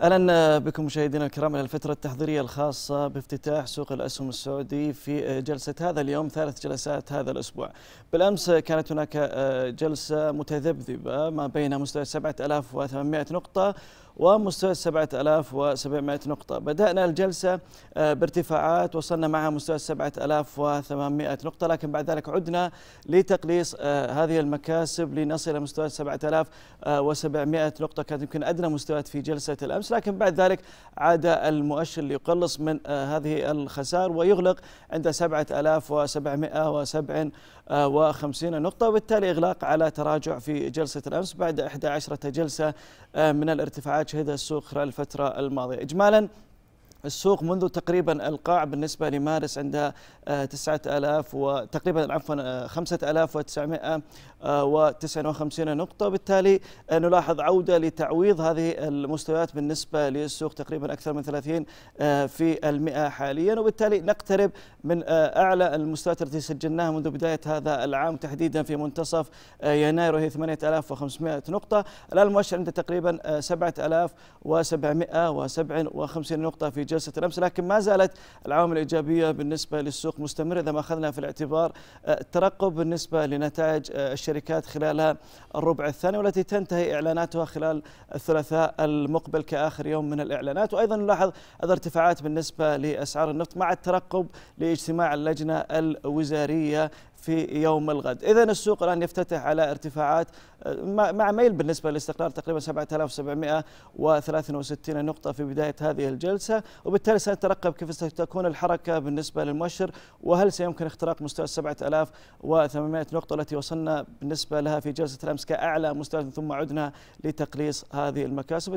اهلا بكم مشاهدينا الكرام الى الفتره التحضيريه الخاصه بافتتاح سوق الاسهم السعودي في جلسه هذا اليوم ثالث جلسات هذا الاسبوع. بالامس كانت هناك جلسه متذبذبه ما بين مستوى 7800 نقطه ومستوى 7700 نقطة بدأنا الجلسة بارتفاعات وصلنا معها مستوى 7800 نقطة لكن بعد ذلك عدنا لتقليص هذه المكاسب لنصل إلى مستوى 7700 نقطة كانت يمكن أدنى مستويات في جلسة الأمس بالامس لكن بعد ذلك عاد المؤشر ليقلص من آه، هذه الخسائر ويغلق عند 7757 آه، نقطه وبالتالي اغلاق على تراجع في جلسه الامس بعد 11 جلسه آه، من الارتفاعات شهدها السوق خلال الفتره الماضيه اجمالا السوق منذ تقريبا القاع بالنسبة لمارس آه، تسعة 9000 وتقريبا عفوا 5959 آه، نقطة وبالتالي آه، نلاحظ عودة لتعويض هذه المستويات بالنسبة للسوق تقريبا أكثر من 30 في المئة حاليا وبالتالي نقترب من أعلى المستويات التي سجلناها منذ بداية هذا العام تحديدا في منتصف يناير وهي 8500 نقطة الآن المؤشر عنده تقريبا 7757 نقطة في جل جلسة الأمس لكن ما زالت العوامل الإيجابية بالنسبة للسوق مستمرة إذا ما أخذنا في الاعتبار آه، الترقب بالنسبة لنتائج آه، الشركات خلال الربع الثاني والتي تنتهي إعلاناتها خلال الثلاثاء المقبل كآخر يوم من الإعلانات وأيضا نلاحظ هذا ارتفاعات بالنسبة لأسعار النفط مع الترقب لاجتماع اللجنة الوزارية في يوم الغد إذا السوق الآن يفتتح على ارتفاعات آه، مع ميل بالنسبة للاستقرار تقريبا 7763 نقطة في بداية هذه الجلسة وبالتالي سنترقب كيف ستكون الحركة بالنسبة للمؤشر وهل سيمكن اختراق مستوى 7800 نقطة التي وصلنا بالنسبة لها في جلسة الأمس كأعلى مستوى ثم عدنا لتقليص هذه المكاسب